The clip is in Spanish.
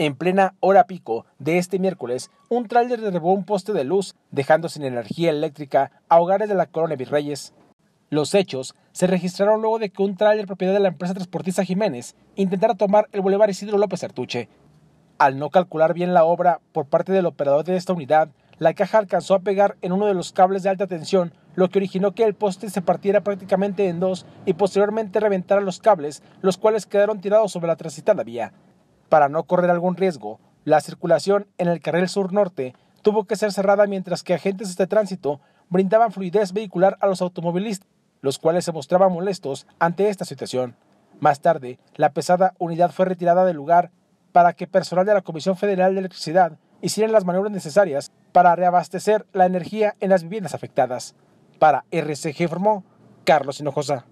En plena hora pico de este miércoles, un tráiler derribó un poste de luz, dejando sin energía eléctrica a hogares de la colonia Virreyes. Los hechos se registraron luego de que un tráiler propiedad de la empresa transportista Jiménez intentara tomar el bulevar Isidro López Artuche. Al no calcular bien la obra por parte del operador de esta unidad, la caja alcanzó a pegar en uno de los cables de alta tensión, lo que originó que el poste se partiera prácticamente en dos y posteriormente reventara los cables, los cuales quedaron tirados sobre la transitada vía. Para no correr algún riesgo, la circulación en el carril sur-norte tuvo que ser cerrada mientras que agentes de este tránsito brindaban fluidez vehicular a los automovilistas, los cuales se mostraban molestos ante esta situación. Más tarde, la pesada unidad fue retirada del lugar para que personal de la Comisión Federal de Electricidad hiciera las maniobras necesarias para reabastecer la energía en las viviendas afectadas. Para RCG formó Carlos Hinojosa.